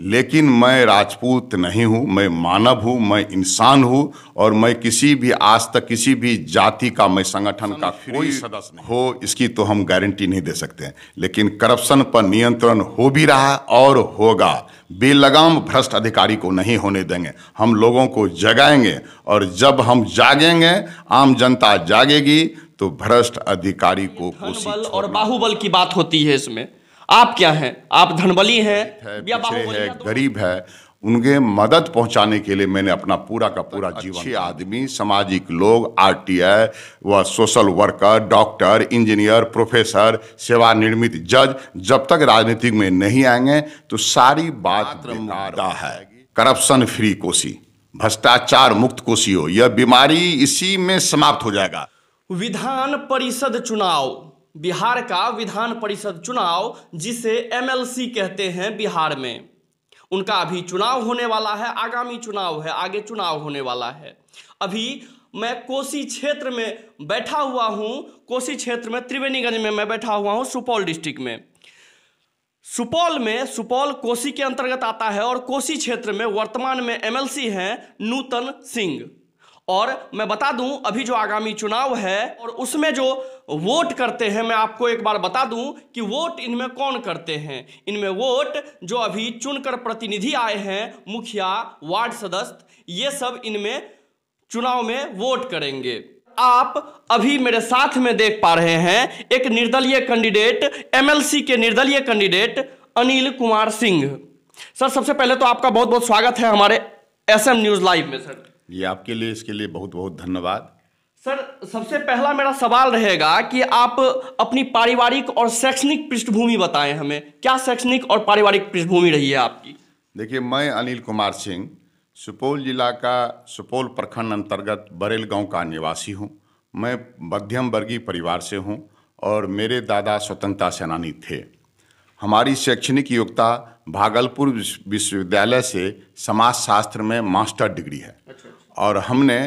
लेकिन मैं राजपूत नहीं हूँ मैं मानव हूँ मैं इंसान हूँ और मैं किसी भी आज तक किसी भी जाति का मैं संगठन का कोई सदस्य नहीं हो इसकी तो हम गारंटी नहीं दे सकते हैं लेकिन करप्शन पर नियंत्रण हो भी रहा और होगा बेलगाम भ्रष्ट अधिकारी को नहीं होने देंगे हम लोगों को जगाएंगे और जब हम जागेंगे आम जनता जागेगी तो भ्रष्ट अधिकारी को और बाहुबल की बात होती है इसमें आप क्या हैं आप धनबली हैं है, है, तो गरीब है उनके मदद पहुंचाने के लिए मैंने अपना पूरा का पूरा अच्छा। जीवन अच्छे आदमी सामाजिक लोग आरटीआई व social worker doctor engineer professor सेवा निर्मित जज जब तक राजनीतिक में नहीं आएंगे तो सारी बात है करप्शन फ्री कोसी भ्रष्टाचार मुक्त कोसी हो यह बीमारी इसी में समाप्त हो जाएगा विधान परिषद चुनाव बिहार का विधान परिषद चुनाव जिसे एमएलसी कहते हैं बिहार में उनका अभी चुनाव होने वाला है आगामी चुनाव है आगे चुनाव होने वाला है अभी मैं कोसी क्षेत्र में बैठा हुआ हूँ कोसी क्षेत्र में त्रिवेणीगंज में मैं बैठा हुआ हूँ सुपौल डिस्ट्रिक्ट में सुपौल में सुपौल कोसी के अंतर्गत आता है और कोसी क्षेत्र में वर्तमान में एमएलसी हैं नूतन सिंह और मैं बता दूं अभी जो आगामी चुनाव है और उसमें जो वोट करते हैं मैं आपको एक बार बता दूं कि वोट इनमें कौन करते हैं इनमें वोट जो अभी चुनकर प्रतिनिधि आए हैं मुखिया वार्ड सदस्य ये सब इनमें चुनाव में वोट करेंगे आप अभी मेरे साथ में देख पा रहे हैं एक निर्दलीय कैंडिडेट एमएलसी के निर्दलीय कैंडिडेट अनिल कुमार सिंह सर सबसे पहले तो आपका बहुत बहुत स्वागत है हमारे एसएम न्यूज लाइव में सर ये आपके लिए इसके लिए बहुत बहुत धन्यवाद सर सबसे पहला मेरा सवाल रहेगा कि आप अपनी पारिवारिक और शैक्षणिक पृष्ठभूमि बताएं हमें क्या शैक्षणिक और पारिवारिक पृष्ठभूमि रही है आपकी देखिए मैं अनिल कुमार सिंह सुपौल जिला का सुपौल प्रखंड अंतर्गत बरेल गांव का निवासी हूं मैं मध्यम वर्गीय परिवार से हूं और मेरे दादा स्वतंत्रता सेनानी थे हमारी शैक्षणिक योग्यता भागलपुर विश्वविद्यालय से समाजशास्त्र में मास्टर डिग्री है अच्छा, अच्छा। और हमने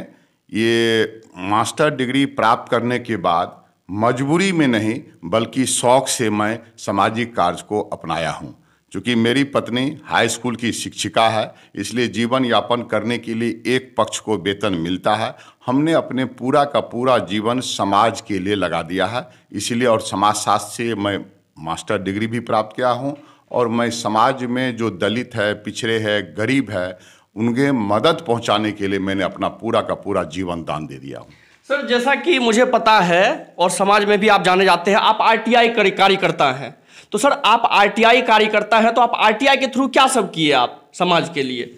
ये मास्टर डिग्री प्राप्त करने के बाद मजबूरी में नहीं बल्कि शौक से मैं सामाजिक कार्य को अपनाया हूँ चूँकि मेरी पत्नी हाई स्कूल की शिक्षिका है इसलिए जीवन यापन करने के लिए एक पक्ष को वेतन मिलता है हमने अपने पूरा का पूरा जीवन समाज के लिए लगा दिया है इसलिए और समाजशास्त्र से मैं मास्टर डिग्री भी प्राप्त किया हूँ और मैं समाज में जो दलित है पिछड़े है गरीब है उनके मदद पहुंचाने के लिए मैंने अपना पूरा का पूरा जीवन दान दे दिया हूँ सर जैसा कि मुझे पता है और समाज में भी आप जाने जाते हैं आप आरटीआई कार्यकर्ता हैं तो सर आप आरटीआई कार्यकर्ता हैं तो आप आरटीआई के थ्रू क्या सब किए आप समाज के लिए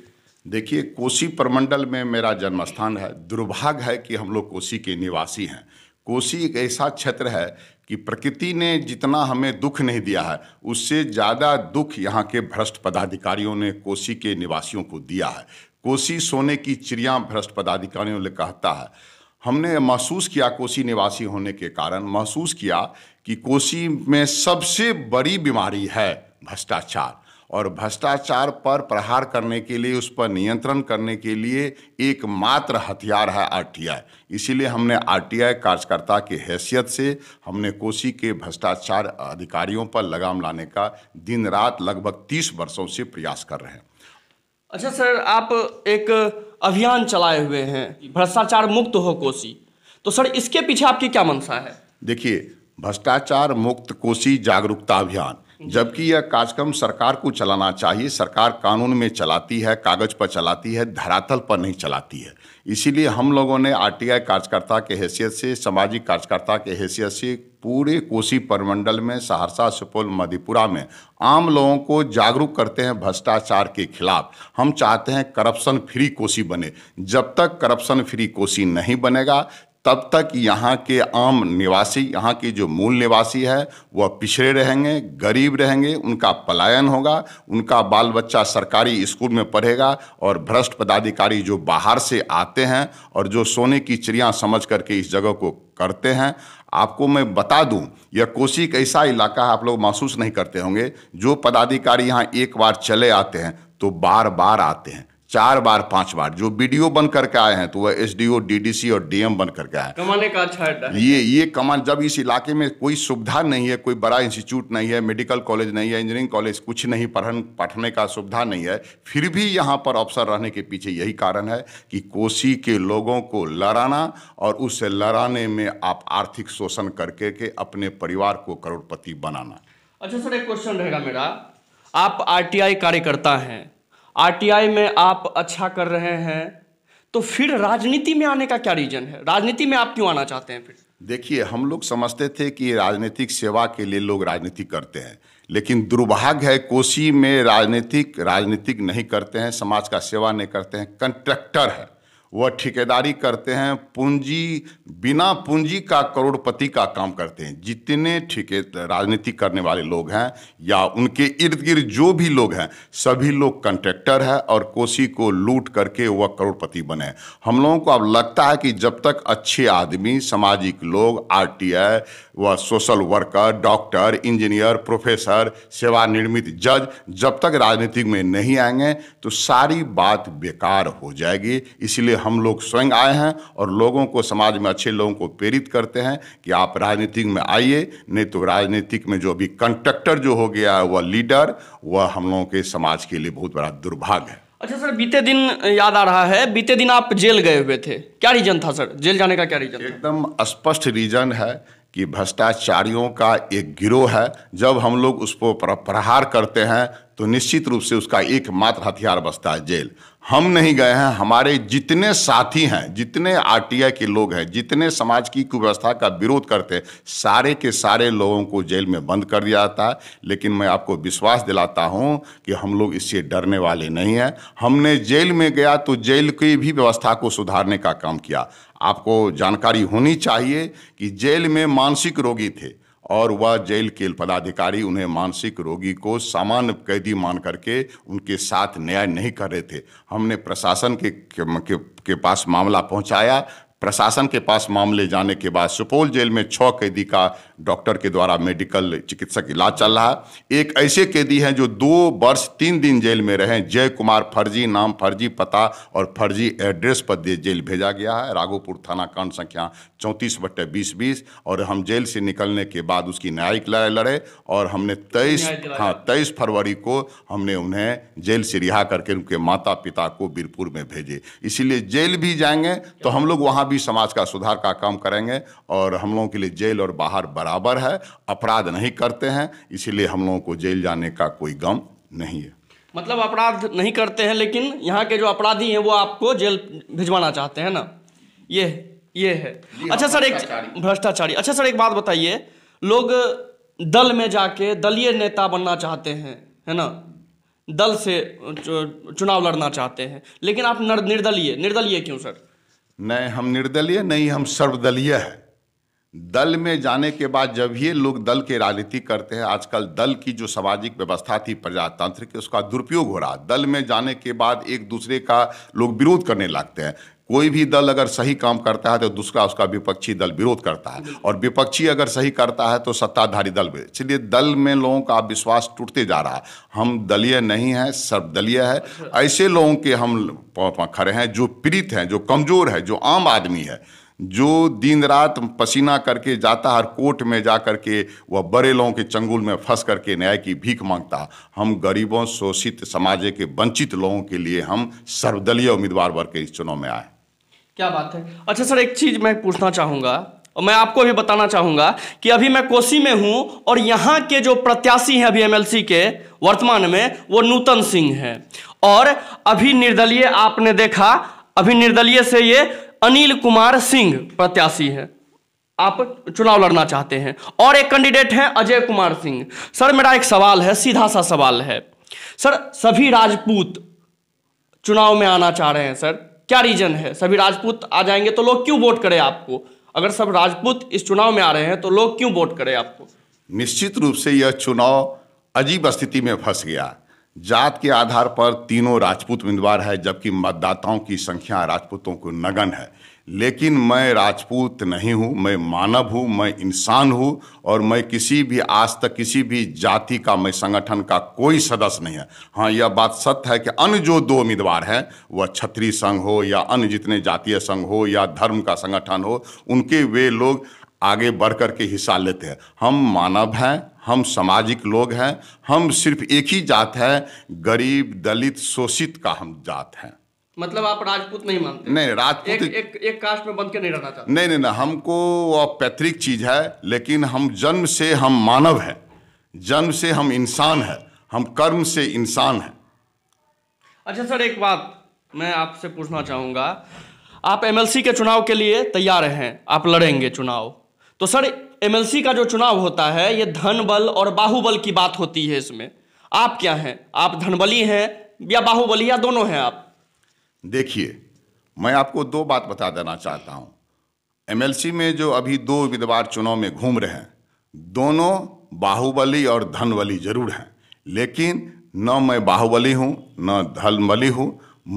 देखिए कोसी प्रमंडल में मेरा जन्म स्थान है दुर्भाग्य है कि हम लोग कोसी के निवासी हैं कोसी एक ऐसा क्षेत्र है कि प्रकृति ने जितना हमें दुख नहीं दिया है उससे ज़्यादा दुख यहाँ के भ्रष्ट पदाधिकारियों ने कोसी के निवासियों को दिया है कोसी सोने की चिड़िया भ्रष्ट पदाधिकारियों ने कहता है हमने महसूस किया कोसी निवासी होने के कारण महसूस किया कि कोसी में सबसे बड़ी बीमारी है भ्रष्टाचार और भ्रष्टाचार पर प्रहार करने के लिए उस पर नियंत्रण करने के लिए एकमात्र हथियार है आरटीआई इसीलिए हमने आरटीआई कार्यकर्ता की हैसियत से हमने कोसी के भ्रष्टाचार अधिकारियों पर लगाम लाने का दिन रात लगभग तीस वर्षों से प्रयास कर रहे हैं अच्छा सर आप एक अभियान चलाए हुए हैं भ्रष्टाचार मुक्त हो कोसी तो सर इसके पीछे आपकी क्या मंशा है देखिए भ्रष्टाचार मुक्त कोसी जागरूकता अभियान जबकि यह कार्यक्रम सरकार को चलाना चाहिए सरकार कानून में चलाती है कागज पर चलाती है धरातल पर नहीं चलाती है इसीलिए हम लोगों ने आरटीआई कार्यकर्ता के हैसियत से सामाजिक कार्यकर्ता के हैसियत से पूरे कोसी परमंडल में सहरसा सुपौल मधेपुरा में आम लोगों को जागरूक करते हैं भ्रष्टाचार के खिलाफ हम चाहते हैं करप्शन फ्री कोसी बने जब तक करप्शन फ्री कोसी नहीं बनेगा तब तक यहाँ के आम निवासी यहाँ की जो मूल निवासी है वह पिछड़े रहेंगे गरीब रहेंगे उनका पलायन होगा उनका बाल बच्चा सरकारी स्कूल में पढ़ेगा और भ्रष्ट पदाधिकारी जो बाहर से आते हैं और जो सोने की चिड़िया समझ करके इस जगह को करते हैं आपको मैं बता दूं यह कोसी एक ऐसा इलाका है आप लोग महसूस नहीं करते होंगे जो पदाधिकारी यहाँ एक बार चले आते हैं तो बार बार आते हैं चार बार पांच बार जो ओ बन करके आए हैं तो वह डी सी और एम बन करके आए कमाने का अच्छा है ये ये कमान जब इस इलाके में कोई सुविधा नहीं है कोई बड़ा इंस्टीट्यूट नहीं है मेडिकल कॉलेज नहीं है इंजीनियरिंग कॉलेज कुछ नहीं पढ़न पढ़ने का सुविधा नहीं है फिर भी यहाँ पर अवसर रहने के पीछे यही कारण है कि कोसी के लोगों को लड़ाना और उससे लड़ाने में आप आर्थिक शोषण करके के अपने परिवार को करोड़पति बनाना अच्छा सर एक क्वेश्चन रहेगा मेरा आप आरटीआई कार्यकर्ता हैं आरटीआई में आप अच्छा कर रहे हैं तो फिर राजनीति में आने का क्या रीजन है राजनीति में आप क्यों आना चाहते हैं फिर देखिए हम लोग समझते थे कि राजनीतिक सेवा के लिए लोग राजनीति करते हैं लेकिन दुर्भाग्य है कोसी में राजनीतिक राजनीतिक नहीं करते हैं समाज का सेवा नहीं करते हैं कंट्रैक्टर है वह ठेकेदारी करते हैं पूंजी बिना पूंजी का करोड़पति का काम करते हैं जितने ठेके राजनीति करने वाले लोग हैं या उनके इर्द गिर्द जो भी लोग हैं सभी लोग कंट्रैक्टर है और कोसी को लूट करके वह करोड़पति बने हम लोगों को अब लगता है कि जब तक अच्छे आदमी सामाजिक लोग आर व social worker doctor engineer professor सेवानिर्मित जज जब तक राजनीति में नहीं आएंगे तो सारी बात बेकार हो जाएगी इसलिए हम लोग स्वयं आए हैं और लोगों को समाज में अच्छे लोगों को प्रेरित करते हैं कि आप राजनीतिक में आइए नहीं तो राजनीतिक में जो अभी कंडक्टर जो हो गया है वह लीडर वह हम लोगों के समाज के लिए बहुत बड़ा दुर्भाग्य है अच्छा सर बीते दिन याद आ रहा है बीते दिन आप जेल गए हुए थे क्या रीजन था सर जेल जाने का क्या रीजन एकदम स्पष्ट रीजन है कि भ्रष्टाचारियों का एक गिरोह है जब हम लोग उस पर प्रहार करते हैं तो निश्चित रूप से उसका एकमात्र हथियार बसता है जेल हम नहीं गए हैं हमारे जितने साथी हैं जितने आरटीआई के लोग हैं जितने समाज की कुव्यवस्था का विरोध करते सारे के सारे लोगों को जेल में बंद कर दिया जाता है लेकिन मैं आपको विश्वास दिलाता हूं कि हम लोग इससे डरने वाले नहीं हैं हमने जेल में गया तो जेल की भी व्यवस्था को सुधारने का काम किया आपको जानकारी होनी चाहिए कि जेल में मानसिक रोगी थे और वह जेल के पदाधिकारी उन्हें मानसिक रोगी को सामान्य कैदी मान करके उनके साथ न्याय नहीं कर रहे थे हमने प्रशासन के के, के पास मामला पहुंचाया प्रशासन के पास मामले जाने के बाद सुपौल जेल में छः कैदी का डॉक्टर के द्वारा मेडिकल चिकित्सक इलाज चल रहा है एक ऐसे कैदी हैं जो दो वर्ष तीन दिन जेल में रहे जय कुमार फर्जी नाम फर्जी पता और फर्जी एड्रेस पर जेल भेजा गया है राघोपुर थाना कांड संख्या चौंतीस बट्टे बीस बीस और हम जेल से निकलने के बाद उसकी न्यायिक लड़ाई लड़े और हमने तेईस हाँ तेईस फरवरी को हमने उन्हें जेल से रिहा करके उनके माता पिता को बीरपुर में भेजे इसीलिए जेल भी जाएंगे तो हम लोग वहाँ भी समाज का सुधार का काम करेंगे और हम लोगों के लिए जेल और बाहर बड़ा बराबर है अपराध नहीं करते हैं इसीलिए हम लोगों को जेल जाने का कोई गम नहीं है मतलब अपराध नहीं करते हैं लेकिन यहाँ के जो अपराधी हैं वो आपको जेल भिजवाना चाहते हैं ना ये ये है अच्छा सर एक भ्रष्टाचारी अच्छा सर एक बात बताइए लोग दल में जाके दलीय नेता बनना चाहते हैं है ना दल से चुनाव लड़ना चाहते हैं लेकिन आप निर्दलीय निर्दलीय क्यों सर नहीं हम निर्दलीय नहीं हम सर्वदलीय है दल में जाने के बाद जब ये लोग दल के राजनीति करते हैं आजकल दल की जो सामाजिक व्यवस्था थी प्रजातंत्र की उसका दुरुपयोग हो रहा दल में जाने के बाद एक दूसरे का लोग विरोध करने लगते हैं कोई भी दल अगर सही काम करता है तो दूसरा उसका विपक्षी दल विरोध करता है और विपक्षी अगर सही करता है तो सत्ताधारी दल भी इसलिए दल में लोगों का विश्वास टूटते जा रहा है हम दलीय नहीं हैं सर्वदलीय है ऐसे लोगों के हम खड़े हैं जो पीड़ित हैं जो कमज़ोर है जो आम आदमी है जो दिन रात पसीना करके जाता है कोर्ट में जा कर के वह बड़े लोगों के चंगुल में फंस करके न्याय की भीख मांगता हम गरीबों शोषित समाज के वंचित लोगों के लिए हम सर्वदलीय उम्मीदवार वर्ग के इस चुनाव में आए क्या बात है अच्छा सर एक चीज़ मैं पूछना चाहूँगा और मैं आपको भी बताना चाहूँगा कि अभी मैं कोसी में हूँ और यहाँ के जो प्रत्याशी हैं अभी एमएलसी के वर्तमान में वो नूतन सिंह हैं और अभी निर्दलीय आपने देखा अभी निर्दलीय से ये अनिल कुमार सिंह प्रत्याशी है आप चुनाव लड़ना चाहते हैं और एक कैंडिडेट है अजय कुमार सिंह सर मेरा एक सवाल है सीधा सा सवाल है सर सभी राजपूत चुनाव में आना चाह रहे हैं सर क्या रीजन है सभी राजपूत आ जाएंगे तो लोग क्यों वोट करें आपको अगर सब राजपूत इस चुनाव में आ रहे हैं तो लोग क्यों वोट करें आपको निश्चित रूप से यह चुनाव अजीब स्थिति में फंस गया जात के आधार पर तीनों राजपूत उम्मीदवार है जबकि मतदाताओं की संख्या राजपूतों को नगन है लेकिन मैं राजपूत नहीं हूँ मैं मानव हूँ मैं इंसान हूँ और मैं किसी भी आज तक किसी भी जाति का मैं संगठन का कोई सदस्य नहीं है हाँ यह बात सत्य है कि अन्य जो दो उम्मीदवार हैं वह छत्री संघ हो या अन्य जितने जातीय संघ हो या धर्म का संगठन हो उनके वे लोग आगे बढ़ के हिस्सा लेते हैं हम मानव हैं हम सामाजिक लोग हैं हम सिर्फ एक ही जात है गरीब दलित शोषित का हम जात हैं मतलब आप राजपूत नहीं मानते नहीं राजपूत एक, एक, एक कास्ट में बंद के नहीं रहना चाहते नहीं नहीं ना हमको वह पैतृक चीज है लेकिन हम जन्म से हम मानव हैं जन्म से हम इंसान हैं हम कर्म से इंसान हैं अच्छा सर एक बात मैं आपसे पूछना चाहूंगा आप एमएलसी के चुनाव के लिए तैयार हैं आप लड़ेंगे चुनाव तो सर एमएलसी का जो चुनाव होता है ये धन बल और बाहुबल की बात होती है इसमें आप क्या हैं आप धनबली हैं या बाहुबली या दोनों हैं आप देखिए मैं आपको दो बात बता देना चाहता हूँ एमएलसी में जो अभी दो उम्मीदवार चुनाव में घूम रहे हैं दोनों बाहुबली और धनबली जरूर हैं लेकिन न मैं बाहुबली हूँ न धनबली हूँ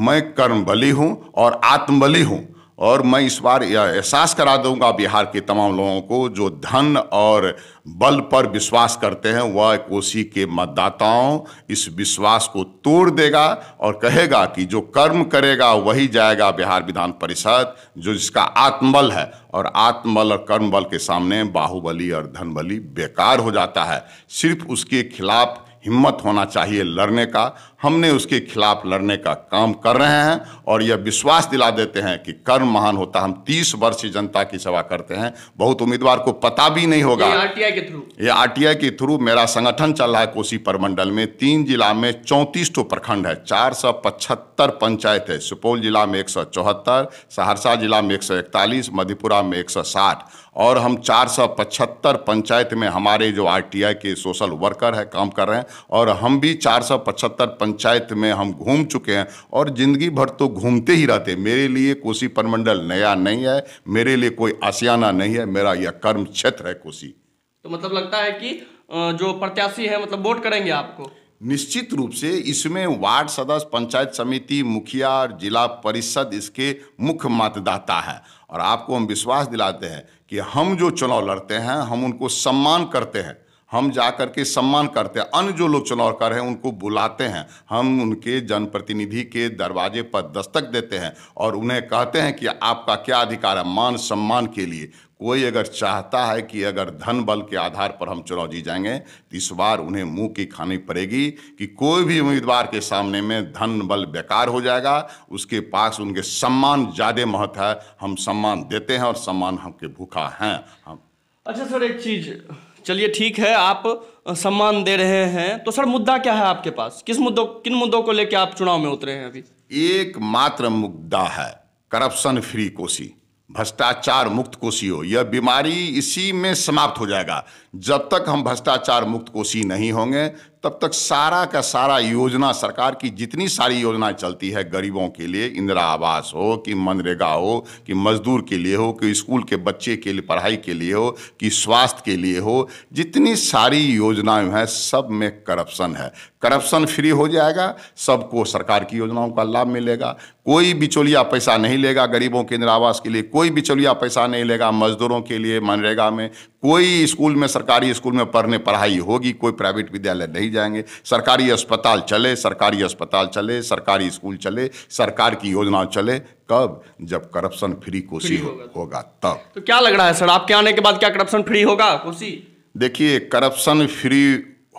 मैं कर्मबली हूँ और आत्मबली हूँ और मैं इस बार यह एहसास करा दूंगा बिहार के तमाम लोगों को जो धन और बल पर विश्वास करते हैं वह कोसी के मतदाताओं इस विश्वास को तोड़ देगा और कहेगा कि जो कर्म करेगा वही जाएगा बिहार विधान परिषद जो जिसका आत्मबल है और आत्मबल और कर्म बल के सामने बाहुबली और धनबली बेकार हो जाता है सिर्फ उसके खिलाफ हिम्मत होना चाहिए लड़ने का हमने उसके खिलाफ लड़ने का काम कर रहे हैं और यह विश्वास दिला देते हैं कि कर्म महान होता हम तीस वर्ष जनता की सेवा करते हैं बहुत उम्मीदवार को पता भी नहीं होगा आरटीआई के थ्रू ये आरटीआई के थ्रू मेरा संगठन चल रहा है कोसी परमंडल में तीन जिला में चौंतीस तो प्रखंड है चार सौ पचहत्तर पंचायत है सुपौल जिला में एक सौ चौहत्तर सहरसा जिला में एक सौ इकतालीस मधेपुरा में एक सौ साठ और हम चार सौ पचहत्तर पंचायत में हमारे जो आर के सोशल वर्कर है काम कर रहे हैं और हम भी चार सौ पचहत्तर पंचायत में हम घूम चुके हैं और ज़िंदगी भर तो घूमते ही रहते मेरे लिए कोसी परमंडल नया नहीं है मेरे लिए कोई आसियाना नहीं है मेरा यह कर्म क्षेत्र है कोसी तो मतलब लगता है कि जो प्रत्याशी है मतलब वोट करेंगे आपको निश्चित रूप से इसमें वार्ड सदस्य पंचायत समिति मुखिया और जिला परिषद इसके मुख्य मतदाता है और आपको हम विश्वास दिलाते हैं कि हम जो चुनाव लड़ते हैं हम उनको सम्मान करते हैं हम जा कर के सम्मान करते हैं अन्य जो लोग चुनाव कर रहे हैं उनको बुलाते हैं हम उनके जनप्रतिनिधि के दरवाजे पर दस्तक देते हैं और उन्हें कहते हैं कि आपका क्या अधिकार है मान सम्मान के लिए कोई अगर चाहता है कि अगर धन बल के आधार पर हम चुनाव जीत जाएंगे तो इस बार उन्हें मुंह की खानी पड़ेगी कि कोई भी उम्मीदवार के सामने में धन बल बेकार हो जाएगा उसके पास उनके सम्मान ज़्यादा महत्व है हम सम्मान देते हैं और सम्मान हम के भूखा हैं हम अच्छा सर एक चीज़ चलिए ठीक है आप सम्मान दे रहे हैं तो सर मुद्दा क्या है आपके पास किस मुद्दों किन मुद्दों को लेकर आप चुनाव में उतरे हैं अभी एकमात्र मुद्दा है करप्शन फ्री कोसी भ्रष्टाचार मुक्त कोसी हो यह बीमारी इसी में समाप्त हो जाएगा जब तक हम भ्रष्टाचार मुक्त कोसी नहीं होंगे तब तक सारा का सारा योजना सरकार की जितनी सारी योजनाएं चलती है गरीबों के लिए इंदिरा आवास हो कि मनरेगा हो कि मजदूर के लिए हो कि स्कूल के बच्चे के लिए पढ़ाई के लिए हो कि स्वास्थ्य के लिए हो जितनी सारी योजनाएं हैं सब में करप्शन है करप्शन फ्री हो जाएगा सबको सरकार की योजनाओं का लाभ मिलेगा कोई बिचौलिया पैसा नहीं लेगा गरीबों के इंदिरा आवास के लिए कोई बिचौलिया पैसा नहीं लेगा मजदूरों के लिए मनरेगा में कोई स्कूल में सरकारी स्कूल में पढ़ने पढ़ाई होगी कोई प्राइवेट विद्यालय नहीं जाएंगे सरकारी अस्पताल चले सरकारी अस्पताल चले सरकारी स्कूल चले सरकार की योजना चले कब जब करप्शन फ्री कोसी हो, होगा तब तो क्या लग रहा है सर आपके आने के बाद क्या करप्शन फ्री होगा कोसी देखिए करप्शन फ्री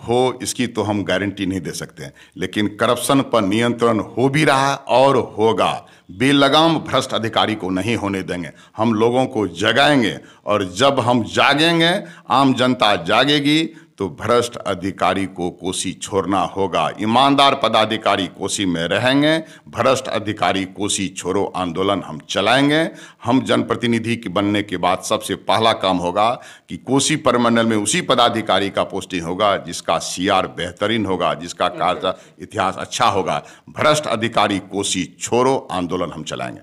हो इसकी तो हम गारंटी नहीं दे सकते हैं लेकिन करप्शन पर नियंत्रण हो भी रहा और होगा बेलगाम भ्रष्ट अधिकारी को नहीं होने देंगे हम लोगों को जगाएंगे और जब हम जागेंगे आम जनता जागेगी तो भ्रष्ट अधिकारी को कोसी छोड़ना होगा ईमानदार पदाधिकारी कोसी में रहेंगे भ्रष्ट अधिकारी कोसी छोड़ो आंदोलन हम चलाएंगे हम जनप्रतिनिधि के बनने के बाद सबसे पहला काम होगा कि कोसी परमंडल में उसी पदाधिकारी का पोस्टिंग होगा जिसका सीआर बेहतरीन होगा जिसका कार्य इतिहास अच्छा होगा भ्रष्ट अधिकारी कोसी छोड़ो आंदोलन हम चलाएंगे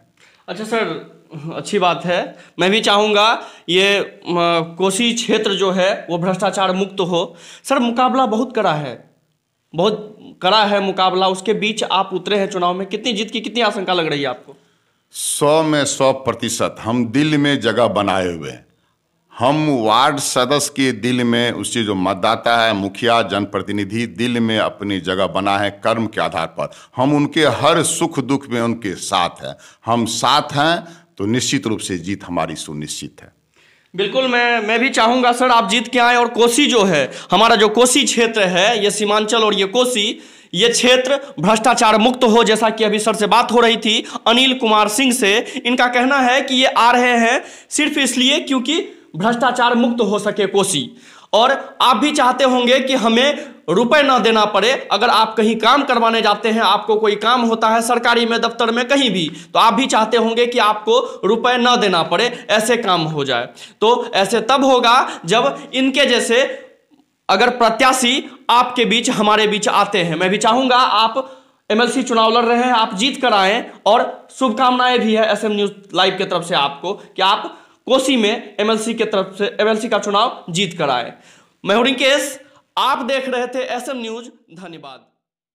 अच्छा सर अच्छी बात है मैं भी चाहूँगा ये कोसी क्षेत्र जो है वो भ्रष्टाचार मुक्त हो सर मुकाबला बहुत कड़ा है बहुत कड़ा है मुकाबला उसके बीच आप उतरे हैं चुनाव में कितनी जीत की कितनी आशंका लग रही है आपको सौ में सौ प्रतिशत हम दिल में जगह बनाए हुए हैं हम वार्ड सदस्य के दिल में उससे जो मतदाता है मुखिया जनप्रतिनिधि दिल में अपनी जगह बना है कर्म के आधार पर हम उनके हर सुख दुख में उनके साथ हैं हम साथ हैं तो निश्चित रूप से जीत हमारी सुनिश्चित है बिल्कुल मैं मैं भी चाहूंगा सर आप जीत के आए और कोसी जो है हमारा जो कोसी क्षेत्र है ये सीमांचल और ये कोसी ये क्षेत्र भ्रष्टाचार मुक्त हो जैसा कि अभी सर से बात हो रही थी अनिल कुमार सिंह से इनका कहना है कि ये आ रहे हैं सिर्फ इसलिए क्योंकि भ्रष्टाचार मुक्त हो सके कोसी और आप भी चाहते होंगे कि हमें रुपए ना देना पड़े अगर आप कहीं काम करवाने जाते हैं आपको कोई काम होता है सरकारी में दफ्तर में कहीं भी तो आप भी चाहते होंगे कि आपको रुपए ना देना पड़े ऐसे काम हो जाए तो ऐसे तब होगा जब इनके जैसे अगर प्रत्याशी आपके बीच हमारे बीच आते हैं मैं भी चाहूंगा आप एमएलसी चुनाव लड़ रहे हैं आप जीत कर आए और शुभकामनाएं भी है एस न्यूज लाइव की तरफ से आपको कि आप कोसी में एमएलसी के तरफ से एमएलसी का चुनाव जीत कर आए मैं आप देख रहे थे एसएम न्यूज धन्यवाद